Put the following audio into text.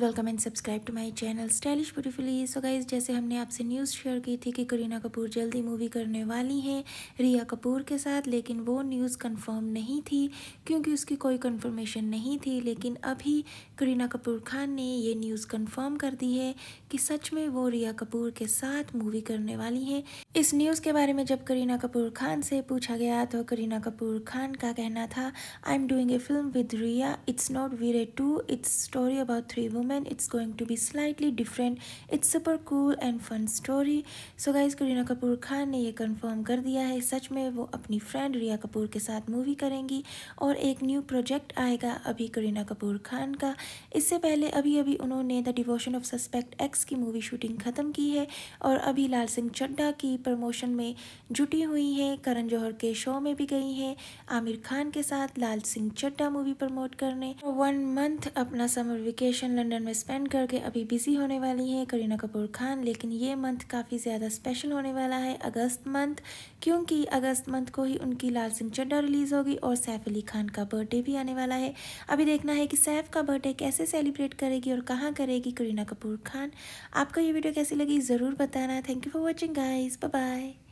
guys welcome and subscribe to my channel stylish beautifully so guys जैसे हमने आपसे news share की थी कि करीना कपूर जल्दी मूवी करने वाली हैं रिया कपूर के साथ लेकिन वो न्यूज़ कंफर्म नहीं थी क्योंकि उसकी कोई कंफर्मेशन नहीं थी लेकिन अभी करीना कपूर खान ने ये न्यूज़ कंफर्म कर दी है कि सच में वो रिया कपूर के साथ मूवी करने वाली हैं इस न्यूज़ के बारे में जब करीना कपूर खान से पूछा गया तो करीना कपूर खान का कहना था I am doing a film with Riya it's not Veere two it's story about three women woman it's going to be slightly different it's super cool and fun story so guys Kareena Kapoor Khan ने ये confirm कर दिया है सच में वो अपनी friend Riya Kapoor के साथ movie करेंगी और एक new project आएगा अभी Kareena Kapoor Khan का इससे पहले अभी अभी उन्होंने the devotion of suspect X की मूवी शूटिंग ख़त्म की है और अभी लाल सिंह चड्डा की प्रमोशन में जुटी हुई हैं करण जौहर के शो में भी गई हैं आमिर खान के साथ लाल सिंह चड्डा मूवी प्रमोट करने वन मंथ अपना समर वेकेशन लंदन लंदन में स्पेंड करके अभी बिजी होने वाली हैं करीना कपूर खान लेकिन ये मंथ काफ़ी ज़्यादा स्पेशल होने वाला है अगस्त मंथ क्योंकि अगस्त मंथ को ही उनकी लाल सिंह चड्डा रिलीज़ होगी और सैफ अली खान का बर्थडे भी आने वाला है अभी देखना है कि सैफ का बर्थडे कैसे सेलिब्रेट करेगी और कहाँ करेगी करीना कपूर खान आपको ये वीडियो कैसी लगी ज़रूर बताना thank you for watching guys bye